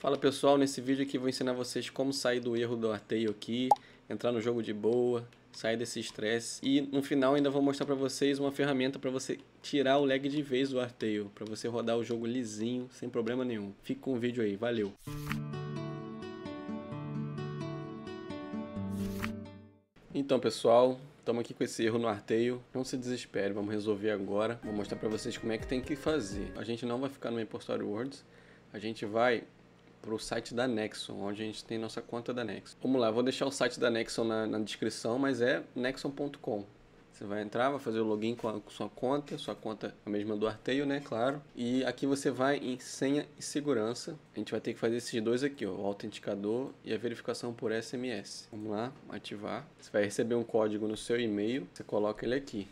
Fala pessoal, nesse vídeo aqui vou ensinar vocês como sair do erro do arteio aqui, entrar no jogo de boa, sair desse estresse e no final ainda vou mostrar para vocês uma ferramenta para você tirar o lag de vez do arteio, para você rodar o jogo lisinho, sem problema nenhum. Fica com o vídeo aí, valeu! Então pessoal, estamos aqui com esse erro no arteio. Não se desespere, vamos resolver agora. Vou mostrar para vocês como é que tem que fazer. A gente não vai ficar no Impostor Words, a gente vai para o site da Nexon, onde a gente tem nossa conta da Nexon. Vamos lá, vou deixar o site da Nexon na, na descrição, mas é nexon.com. Você vai entrar, vai fazer o login com a sua conta, sua conta é a mesma do Arteio, né? Claro. E aqui você vai em senha e segurança. A gente vai ter que fazer esses dois aqui, ó, o autenticador e a verificação por SMS. Vamos lá, ativar. Você vai receber um código no seu e-mail, você coloca ele aqui.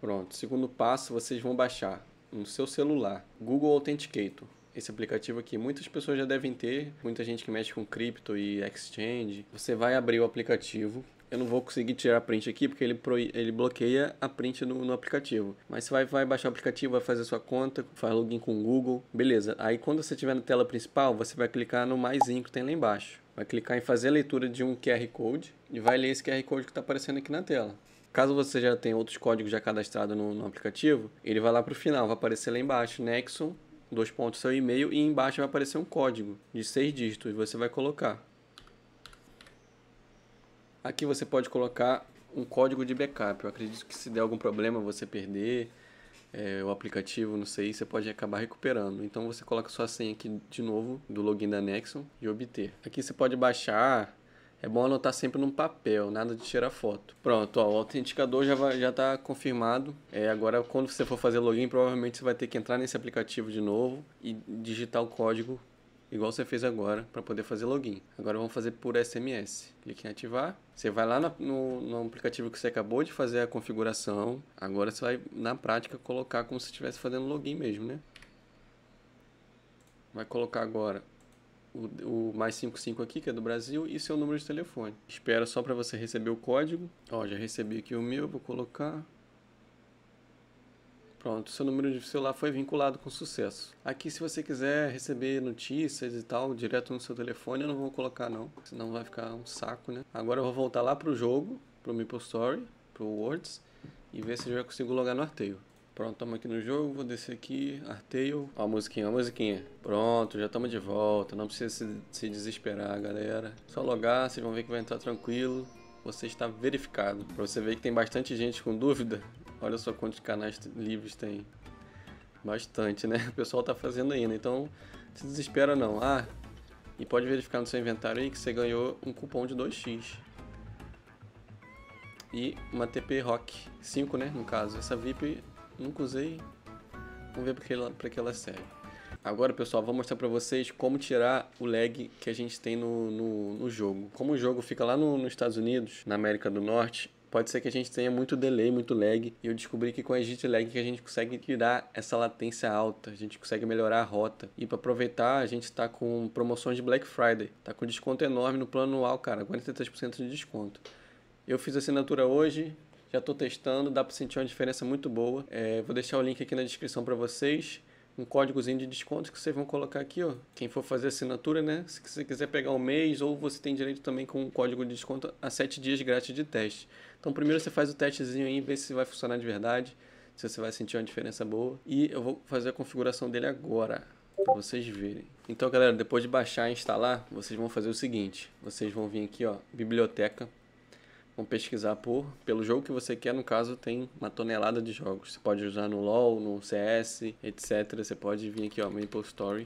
Pronto. Segundo passo, vocês vão baixar no seu celular Google Authenticator esse aplicativo aqui. Muitas pessoas já devem ter, muita gente que mexe com cripto e exchange. Você vai abrir o aplicativo, eu não vou conseguir tirar a print aqui porque ele, pro, ele bloqueia a print no, no, aplicativo. Mas você vai, vai baixar o aplicativo, vai fazer sua conta, faz login com o Google, beleza. Aí quando você estiver na tela principal, você vai clicar no maiszinho que tem lá embaixo. Vai clicar em fazer a leitura de um QR Code e vai ler esse QR Code que está aparecendo aqui na tela. Caso você já tenha outros códigos já cadastrados no, no aplicativo, ele vai lá para o final, vai aparecer lá embaixo, Nexon, dois pontos seu e-mail e embaixo vai aparecer um código de seis dígitos. Você vai colocar. Aqui você pode colocar um código de backup. Eu acredito que se der algum problema você perder é, o aplicativo, não sei, você pode acabar recuperando. Então você coloca sua senha aqui de novo do login da Nexon e obter. Aqui você pode baixar é bom anotar sempre num papel, nada de tirar foto. Pronto, ó, o autenticador já vai, já está confirmado. É, agora, quando você for fazer login, provavelmente você vai ter que entrar nesse aplicativo de novo e digitar o código igual você fez agora para poder fazer login. Agora vamos fazer por SMS. Clique em ativar. Você vai lá no, no aplicativo que você acabou de fazer a configuração. Agora você vai, na prática, colocar como se estivesse fazendo login mesmo, né? Vai colocar agora o, o mais 55 aqui, que é do Brasil, e seu número de telefone. Espera só para você receber o código. Ó, já recebi aqui o meu, vou colocar. Pronto, seu número de celular foi vinculado com sucesso. Aqui, se você quiser receber notícias e tal direto no seu telefone, eu não vou colocar não, senão vai ficar um saco, né? Agora eu vou voltar lá pro jogo, pro MapleStory, pro Words, e ver se eu já consigo logar no arteio. Pronto, estamos aqui no jogo, vou descer aqui, arteio. Ó a musiquinha, ó a musiquinha. Pronto, já estamos de volta, não precisa se, se desesperar, galera. Só logar, vocês vão ver que vai entrar tranquilo. Você está verificado. Pra você ver que tem bastante gente com dúvida, olha só quantos canais livres tem. Bastante, né? O pessoal tá fazendo ainda, então se desespera não. Ah, e pode verificar no seu inventário aí que você ganhou um cupom de 2x. E uma TP Rock 5, né? No caso, essa VIP nunca usei. Vamos ver para que, que ela serve. Agora, pessoal, vou mostrar para vocês como tirar o lag que a gente tem no, no, no jogo. Como o jogo fica lá no, nos Estados Unidos, na América do Norte, pode ser que a gente tenha muito delay, muito lag. E eu descobri que com a Git Lag que a gente consegue tirar essa latência alta, a gente consegue melhorar a rota. E para aproveitar, a gente está com promoções de Black Friday. está com desconto enorme no plano anual, cara, 43% de desconto. Eu fiz assinatura hoje, já estou testando, dá para sentir uma diferença muito boa. É, vou deixar o link aqui na descrição para vocês. Um códigozinho de desconto que vocês vão colocar aqui, ó. Quem for fazer assinatura, né? Se você quiser pegar um mês, ou você tem direito também com um código de desconto a 7 dias grátis de teste. Então, primeiro você faz o testezinho aí, vê se vai funcionar de verdade, se você vai sentir uma diferença boa. E eu vou fazer a configuração dele agora para vocês verem. Então, galera, depois de baixar e instalar, vocês vão fazer o seguinte: vocês vão vir aqui, ó, biblioteca. Vamos pesquisar por pelo jogo que você quer. No caso, tem uma tonelada de jogos. Você pode usar no LoL, no CS, etc. Você pode vir aqui, ó, Maple Story.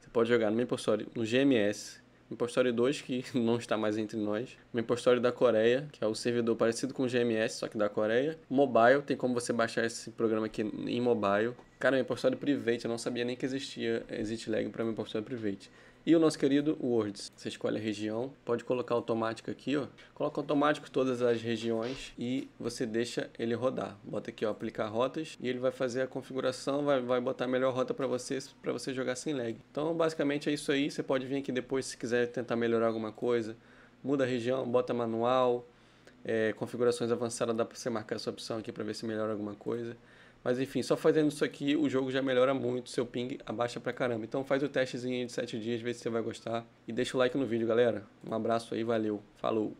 Você pode jogar no Maple Story, no GMS, Impostório 2, que não está mais entre nós. Impostório da Coreia, que é o servidor parecido com o GMS, só que da Coreia. Mobile, tem como você baixar esse programa aqui em mobile. Cara, Impostório Private, eu não sabia nem que existia existe lag para Impostório Private. E o nosso querido Words. Você escolhe a região, pode colocar automático aqui, ó. Coloca automático todas as regiões e você deixa ele rodar. Bota aqui, ó, aplicar rotas e ele vai fazer a configuração, vai, vai botar a melhor rota para você, para você jogar sem lag. Então, basicamente é isso aí. Você pode vir aqui depois se quiser tentar melhorar alguma coisa. Muda a região, bota manual, é, configurações avançadas, dá para você marcar essa opção aqui para ver se melhora alguma coisa. Mas enfim, só fazendo isso aqui o jogo já melhora muito, seu ping abaixa pra caramba. Então faz o testezinho de 7 dias, vê se você vai gostar. E deixa o like no vídeo, galera. Um abraço aí, valeu, falou!